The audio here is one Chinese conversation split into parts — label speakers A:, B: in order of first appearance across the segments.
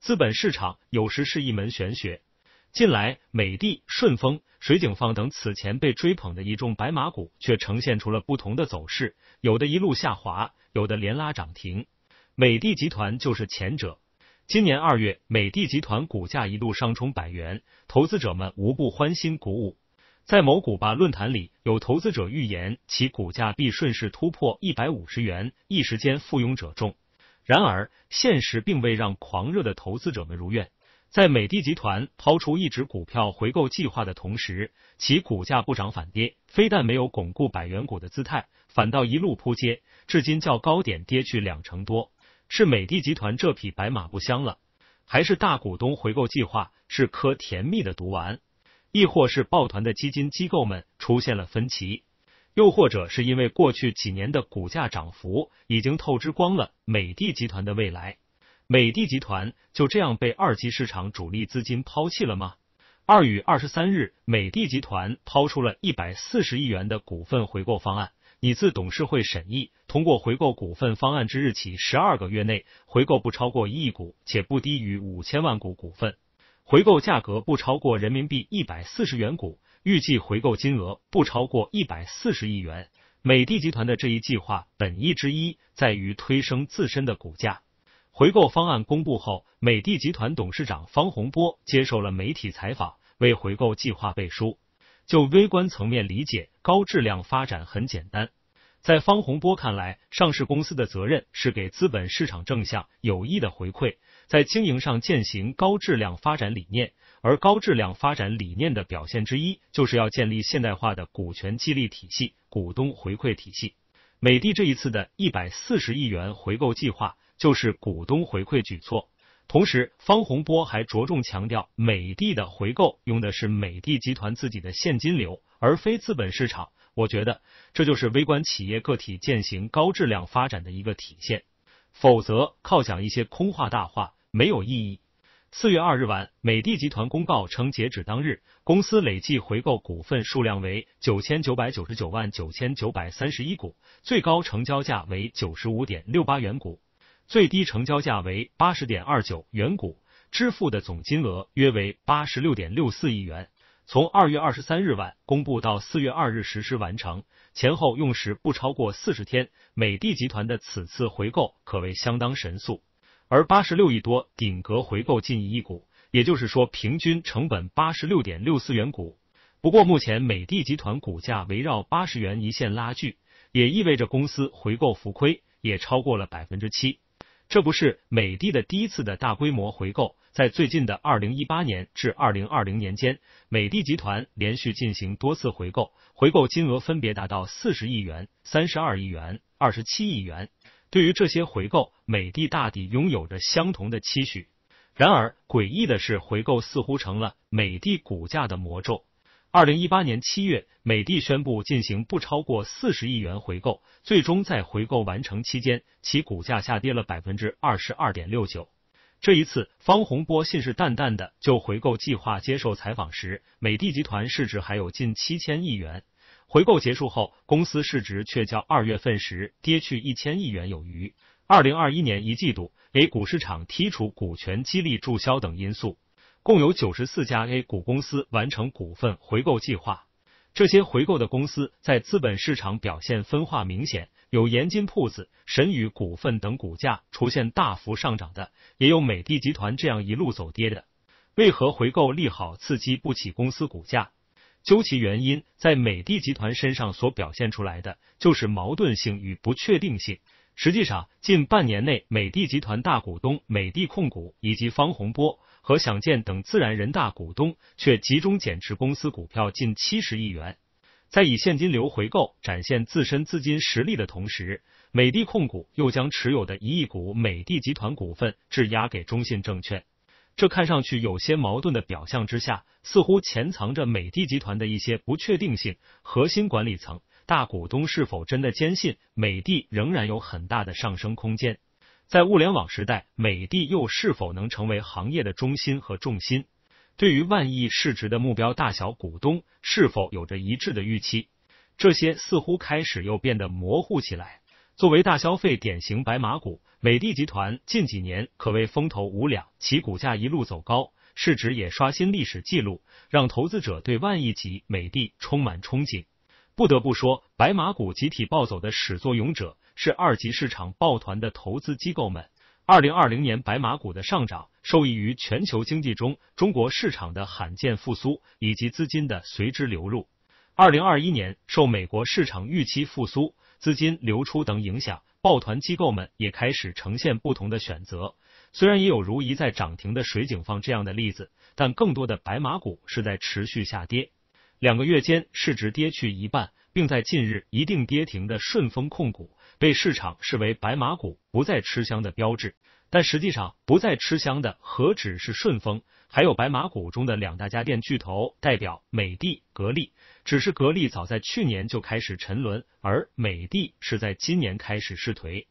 A: 资本市场有时是一门玄学。近来，美的、顺丰、水井坊等此前被追捧的一众白马股，却呈现出了不同的走势，有的一路下滑，有的连拉涨停。美的集团就是前者。今年二月，美的集团股价一路上冲百元，投资者们无不欢欣鼓舞。在某股吧论坛里，有投资者预言其股价必顺势突破一百五十元，一时间附庸者众。然而，现实并未让狂热的投资者们如愿。在美的集团抛出一只股票回购计划的同时，其股价不涨反跌，非但没有巩固百元股的姿态，反倒一路扑街，至今较高点跌去两成多。是美的集团这匹白马不香了，还是大股东回购计划是颗甜蜜的毒丸，亦或是抱团的基金机构们出现了分歧？又或者是因为过去几年的股价涨幅已经透支光了，美的集团的未来，美的集团就这样被二级市场主力资金抛弃了吗？二月二十三日，美的集团抛出了一百四十亿元的股份回购方案，拟自董事会审议通过回购股份方案之日起十二个月内，回购不超过一亿股，且不低于五千万股股份，回购价格不超过人民币一百四十元股。预计回购金额不超过一百四十亿元。美的集团的这一计划，本意之一在于推升自身的股价。回购方案公布后，美的集团董事长方洪波接受了媒体采访，为回购计划背书。就微观层面理解，高质量发展很简单。在方洪波看来，上市公司的责任是给资本市场正向、有益的回馈，在经营上践行高质量发展理念。而高质量发展理念的表现之一，就是要建立现代化的股权激励体系、股东回馈体系。美的这一次的一百四十亿元回购计划，就是股东回馈举措。同时，方洪波还着重强调，美的的回购用的是美的集团自己的现金流，而非资本市场。我觉得，这就是微观企业个体践行高质量发展的一个体现。否则，靠讲一些空话大话，没有意义。四月二日晚，美的集团公告称，截止当日，公司累计回购股份数量为九千九百九十九万九千九百三十一股，最高成交价为九十五点六八元股，最低成交价为八十点二九元股，支付的总金额约为八十六点六四亿元。从二月二十三日晚公布到四月二日实施完成，前后用时不超过四十天，美的集团的此次回购可谓相当神速。而八十六亿多顶格回购近一亿股，也就是说平均成本八十六点六四元股。不过目前美的集团股价围绕八十元一线拉锯，也意味着公司回购浮亏也超过了百分之七。这不是美的的第一次的大规模回购，在最近的二零一八年至二零二零年间，美的集团连续进行多次回购，回购金额分别达到四十亿元、三十二亿元、二十七亿元。对于这些回购，美的大抵拥有着相同的期许。然而，诡异的是，回购似乎成了美的股价的魔咒。二零一八年七月，美的宣布进行不超过四十亿元回购，最终在回购完成期间，其股价下跌了百分之二十二点六九。这一次，方洪波信誓旦旦的就回购计划接受采访时，美的集团市值还有近七千亿元。回购结束后，公司市值却较二月份时跌去一千亿元有余。二零二一年一季度，A 股市场剔除股权激励注销等因素，共有九十四家 A 股公司完成股份回购计划。这些回购的公司在资本市场表现分化明显，有盐津铺子、神宇股份等股价出现大幅上涨的，也有美的集团这样一路走跌的。为何回购利好刺激不起公司股价？究其原因，在美的集团身上所表现出来的就是矛盾性与不确定性。实际上，近半年内，美的集团大股东美的控股以及方洪波和享健等自然人大股东，却集中减持公司股票近七十亿元，在以现金流回购展现自身资金实力的同时，美的控股又将持有的一亿股美的集团股份质押给中信证券。这看上去有些矛盾的表象之下，似乎潜藏着美的集团的一些不确定性。核心管理层、大股东是否真的坚信美的仍然有很大的上升空间？在物联网时代，美的又是否能成为行业的中心和重心？对于万亿市值的目标大小，股东是否有着一致的预期？这些似乎开始又变得模糊起来。作为大消费典型白马股，美的集团近几年可谓风头无两，其股价一路走高，市值也刷新历史记录，让投资者对万亿级美的充满憧憬。不得不说，白马股集体暴走的始作俑者是二级市场抱团的投资机构们。二零二零年，白马股的上涨受益于全球经济中中国市场的罕见复苏，以及资金的随之流入。二零二一年，受美国市场预期复苏。资金流出等影响，抱团机构们也开始呈现不同的选择。虽然也有如一再涨停的水井坊这样的例子，但更多的白马股是在持续下跌。两个月间市值跌去一半，并在近日一定跌停的顺丰控股，被市场视为白马股不再吃香的标志。但实际上，不再吃香的何止是顺丰，还有白马股中的两大家电巨头代表美的、格力。只是格力早在去年就开始沉沦，而美的是在今年开始试颓。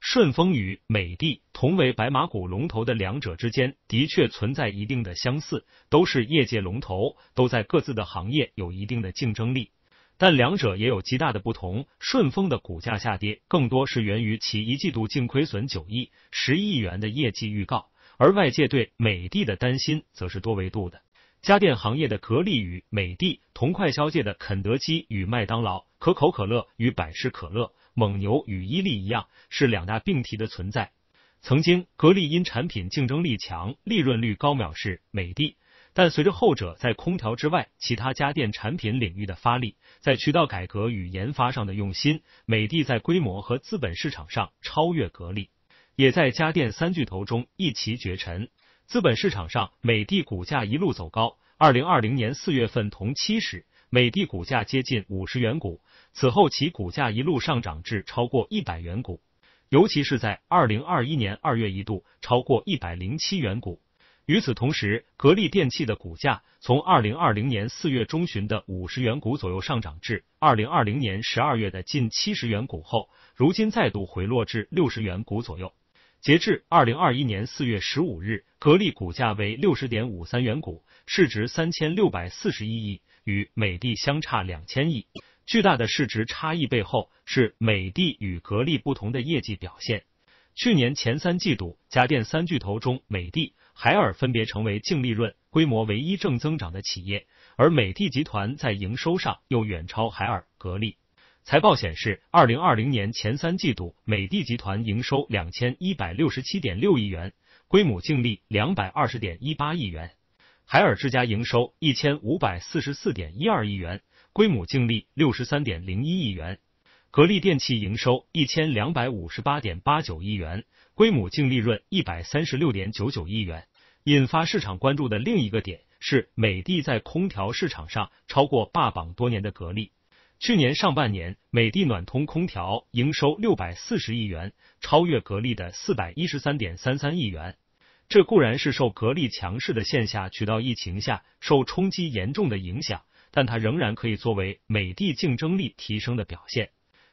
A: 顺丰与美的同为白马股龙头的两者之间，的确存在一定的相似，都是业界龙头，都在各自的行业有一定的竞争力。但两者也有极大的不同。顺丰的股价下跌更多是源于其一季度净亏损九亿十亿元的业绩预告，而外界对美的的担心则是多维度的。家电行业的格力与美的，同快消界的肯德基与麦当劳、可口可乐与百事可乐、蒙牛与伊利一样，是两大病提的存在。曾经，格力因产品竞争力强、利润率高藐视美的。但随着后者在空调之外其他家电产品领域的发力，在渠道改革与研发上的用心，美的在规模和资本市场上超越格力，也在家电三巨头中一骑绝尘。资本市场上，美的股价一路走高。二零二零年四月份同期时，美的股价接近五十元股，此后其股价一路上涨至超过一百元股，尤其是在二零二一年二月一度超过一百零七元股。与此同时，格力电器的股价从二零二零年四月中旬的五十元股左右上涨至二零二零年十二月的近七十元股后，如今再度回落至六十元股左右。截至二零二一年四月十五日，格力股价为六十点五三元股，市值三千六百四十一亿，与美的相差两千亿。巨大的市值差异背后是美的与格力不同的业绩表现。去年前三季度，家电三巨头中美的。海尔分别成为净利润规模唯一正增长的企业，而美的集团在营收上又远超海尔、格力。财报显示，二零二零年前三季度，美的集团营收两千一百六十七点六亿元，规模净利两百二十点一八亿元；海尔之家营收一千五百四十四点一二亿元，规模净利六十三点零一亿元；格力电器营收一千两百五十八点八九亿元。规模净利润一百三十六点九九亿元，引发市场关注的另一个点是美的在空调市场上超过霸榜多年的格力。去年上半年，美的暖通空调营收六百四十亿元，超越格力的四百一十三点三三亿元。这固然是受格力强势的线下渠道疫情下受冲击严重的影响，但它仍然可以作为美的竞争力提升的表现。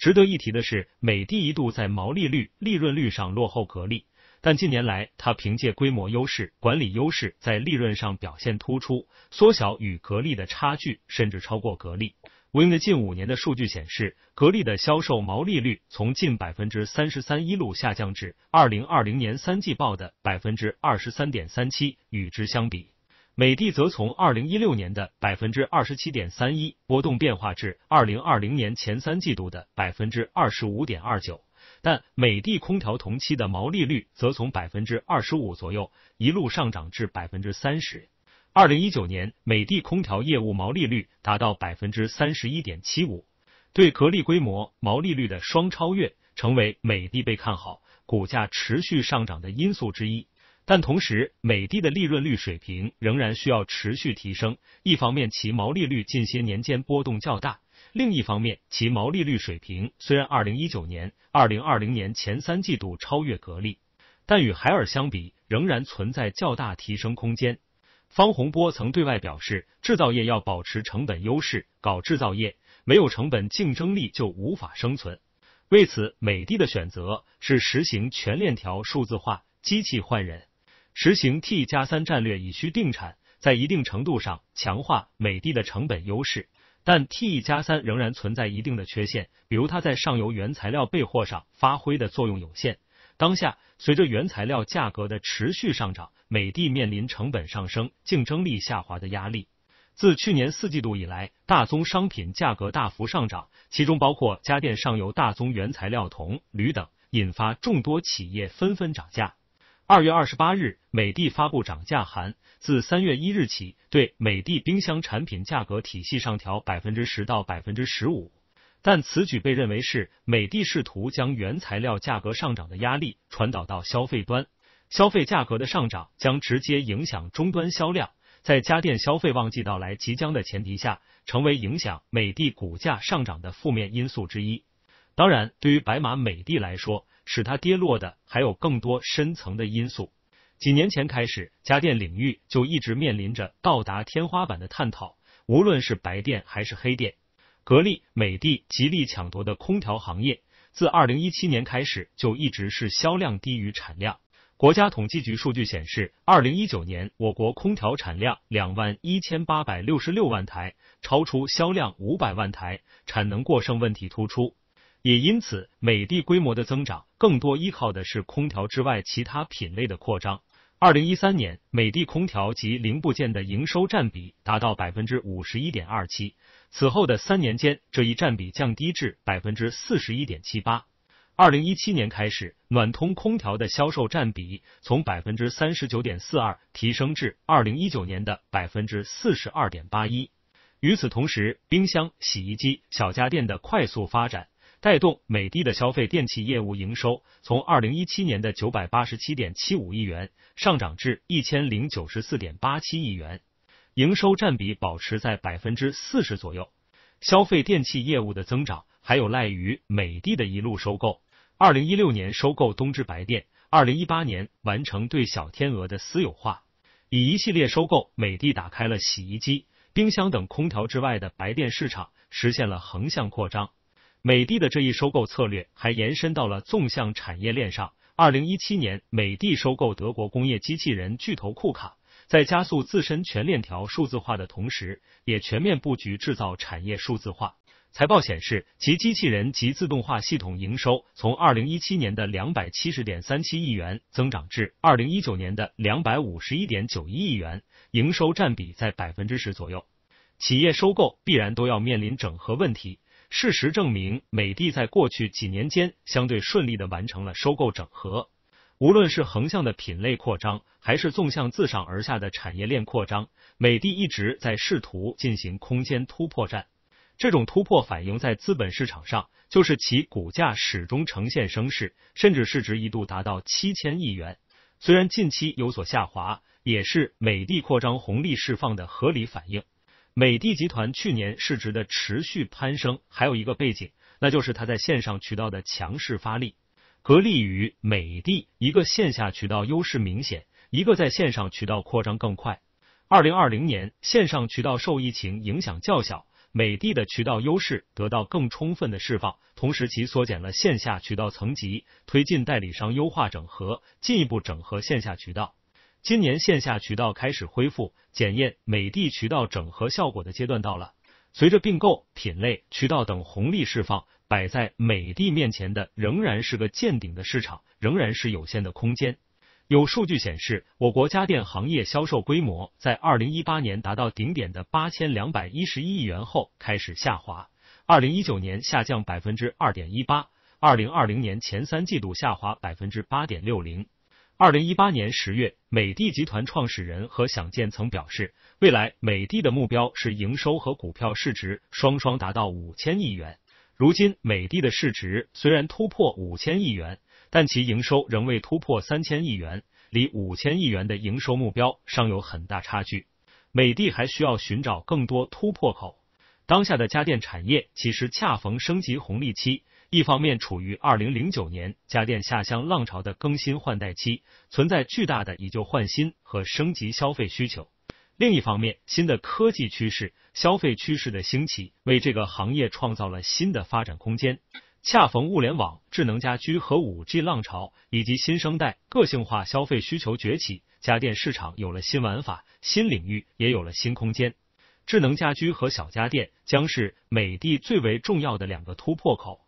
A: 值得一提的是，美的一度在毛利率、利润率上落后格力，但近年来，它凭借规模优势、管理优势，在利润上表现突出，缩小与格力的差距，甚至超过格力。Wind 近五年的数据显示，格力的销售毛利率从近百分之三十三一路下降至二零二零年三季报的百分之二十三点三七，与之相比。美的则从二零一六年的百分之二十七点三一波动变化至二零二零年前三季度的百分之二十五点二九，但美的空调同期的毛利率则从百分之二十五左右一路上涨至百分之三十。二零一九年，美的空调业务毛利率达到百分之三十一点七五，对格力规模毛利率的双超越，成为美的被看好、股价持续上涨的因素之一。但同时，美的的利润率水平仍然需要持续提升。一方面，其毛利率近些年间波动较大；另一方面，其毛利率水平虽然二零一九年、二零二零年前三季度超越格力，但与海尔相比，仍然存在较大提升空间。方洪波曾对外表示：“制造业要保持成本优势，搞制造业没有成本竞争力就无法生存。”为此，美的的选择是实行全链条数字化、机器换人。实行 T 加三战略以需定产，在一定程度上强化美的的成本优势，但 T 加三仍然存在一定的缺陷，比如它在上游原材料备货上发挥的作用有限。当下，随着原材料价格的持续上涨，美的面临成本上升、竞争力下滑的压力。自去年四季度以来，大宗商品价格大幅上涨，其中包括家电上游大宗原材料铜、铝等，引发众多企业纷纷涨价。二月二十八日，美的发布涨价函，自三月一日起，对美的冰箱产品价格体系上调百分之十到百分之十五。但此举被认为是美的试图将原材料价格上涨的压力传导到消费端，消费价格的上涨将直接影响终端销量。在家电消费旺季到来即将的前提下，成为影响美的股价上涨的负面因素之一。当然，对于白马美的来说。使它跌落的还有更多深层的因素。几年前开始，家电领域就一直面临着到达天花板的探讨。无论是白电还是黑电，格力、美的、极力抢夺的空调行业，自二零一七年开始就一直是销量低于产量。国家统计局数据显示，二零一九年我国空调产量两万一千八百六十六万台，超出销量五百万台，产能过剩问题突出。也因此，美的规模的增长更多依靠的是空调之外其他品类的扩张。二零一三年，美的空调及零部件的营收占比达到百分之五十一点二七，此后的三年间，这一占比降低至百分之四十一点七八。二零一七年开始，暖通空调的销售占比从百分之三十九点四二提升至二零一九年的百分之四十二点八一。与此同时，冰箱、洗衣机、小家电的快速发展。带动美的的消费电器业务营收从二零一七年的九百八十七点七五亿元上涨至一千零九十四点八七亿元，营收占比保持在百分之四十左右。消费电器业务的增长还有赖于美的的一路收购：二零一六年收购东芝白电，二零一八年完成对小天鹅的私有化，以一系列收购，美的打开了洗衣机、冰箱等空调之外的白电市场，实现了横向扩张。美的的这一收购策略还延伸到了纵向产业链上。二零一七年，美的收购德国工业机器人巨头库卡，在加速自身全链条数字化的同时，也全面布局制造产业数字化。财报显示，其机器人及自动化系统营收从二零一七年的两百七十点三七亿元增长至二零一九年的两百五十一点九一亿元，营收占比在百分之十左右。企业收购必然都要面临整合问题。事实证明，美的在过去几年间相对顺利的完成了收购整合。无论是横向的品类扩张，还是纵向自上而下的产业链扩张，美的一直在试图进行空间突破战。这种突破反映在资本市场上，就是其股价始终呈现升势，甚至市值一度达到七千亿元。虽然近期有所下滑，也是美的扩张红利释放的合理反应。美的集团去年市值的持续攀升，还有一个背景，那就是它在线上渠道的强势发力。格力与美的一个线下渠道优势明显，一个在线上渠道扩张更快。二零二零年线上渠道受疫情影响较小，美的的渠道优势得到更充分的释放，同时其缩减了线下渠道层级，推进代理商优化整合，进一步整合线下渠道。今年线下渠道开始恢复，检验美的渠道整合效果的阶段到了。随着并购、品类、渠道等红利释放，摆在美的面前的仍然是个见顶的市场，仍然是有限的空间。有数据显示，我国家电行业销售规模在二零一八年达到顶点的八千两百一十一亿元后开始下滑，二零一九年下降百分之二点一八，二零二零年前三季度下滑百分之八点六零。二零一八年十月，美的集团创始人何享健曾表示，未来美的的目标是营收和股票市值双双达到五千亿元。如今，美的的市值虽然突破五千亿元，但其营收仍未突破三千亿元，离五千亿元的营收目标尚有很大差距。美的还需要寻找更多突破口。当下的家电产业其实恰逢升级红利期。一方面处于二零零九年家电下乡浪潮的更新换代期，存在巨大的以旧换新和升级消费需求；另一方面，新的科技趋势、消费趋势的兴起，为这个行业创造了新的发展空间。恰逢物联网、智能家居和五 G 浪潮，以及新生代个性化消费需求崛起，家电市场有了新玩法、新领域，也有了新空间。智能家居和小家电将是美的最为重要的两个突破口。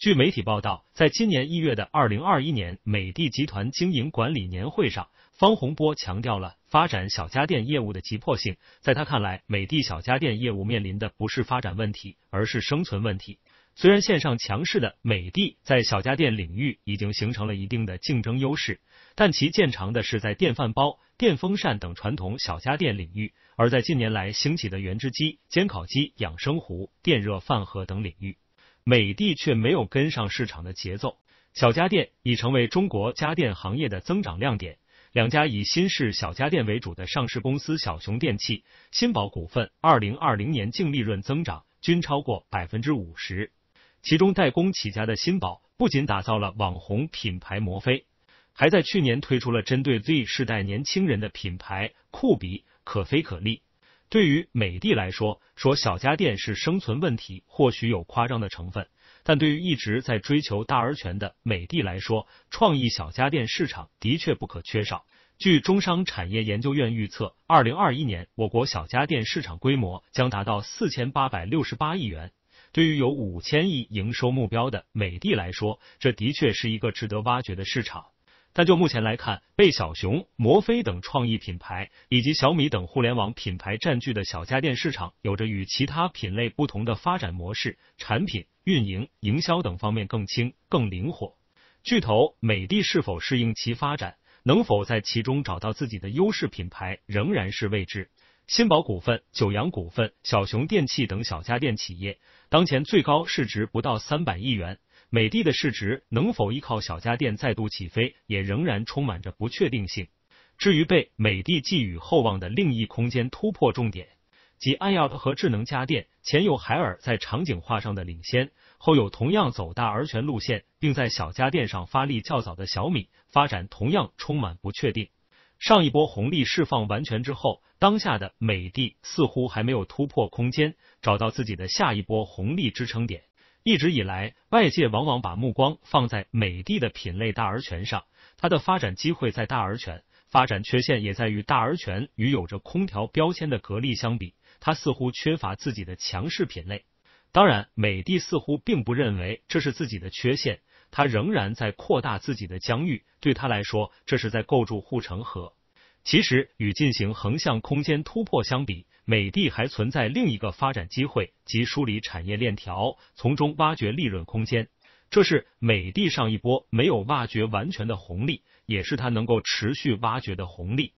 A: 据媒体报道，在今年一月的二零二一年美的集团经营管理年会上，方洪波强调了发展小家电业务的急迫性。在他看来，美的小家电业务面临的不是发展问题，而是生存问题。虽然线上强势的美的在小家电领域已经形成了一定的竞争优势，但其见长的是在电饭煲、电风扇等传统小家电领域，而在近年来兴起的原汁机、煎烤机、养生壶、电热饭盒等领域。美的却没有跟上市场的节奏，小家电已成为中国家电行业的增长亮点。两家以新式小家电为主的上市公司，小熊电器、新宝股份，二零二零年净利润增长均超过百分之五十。其中，代工起家的新宝不仅打造了网红品牌摩飞，还在去年推出了针对 Z 世代年轻人的品牌酷比可飞可立。对于美的来说，说小家电是生存问题，或许有夸张的成分。但对于一直在追求大而全的美的来说，创意小家电市场的确不可缺少。据中商产业研究院预测，二零二一年我国小家电市场规模将达到四千八百六十八亿元。对于有五千亿营收目标的美的来说，这的确是一个值得挖掘的市场。那就目前来看，被小熊、摩飞等创意品牌以及小米等互联网品牌占据的小家电市场，有着与其他品类不同的发展模式、产品、运营、营销等方面更轻、更灵活。巨头美的是否适应其发展，能否在其中找到自己的优势品牌，仍然是未知。新宝股份、九阳股份、小熊电器等小家电企业，当前最高市值不到三百亿元。美的的市值能否依靠小家电再度起飞，也仍然充满着不确定性。至于被美的寄予厚望的另一空间突破重点，即 IoT 和智能家电，前有海尔在场景化上的领先，后有同样走大而全路线，并在小家电上发力较早的小米，发展同样充满不确定。上一波红利释放完全之后，当下的美的似乎还没有突破空间，找到自己的下一波红利支撑点。一直以来，外界往往把目光放在美的的品类大而全上，它的发展机会在大而全，发展缺陷也在于大而全。与有着空调标签的格力相比，它似乎缺乏自己的强势品类。当然，美的似乎并不认为这是自己的缺陷，它仍然在扩大自己的疆域。对他来说，这是在构筑护城河。其实，与进行横向空间突破相比，美的还存在另一个发展机会，即梳理产业链条，从中挖掘利润空间。这是美的上一波没有挖掘完全的红利，也是它能够持续挖掘的红利。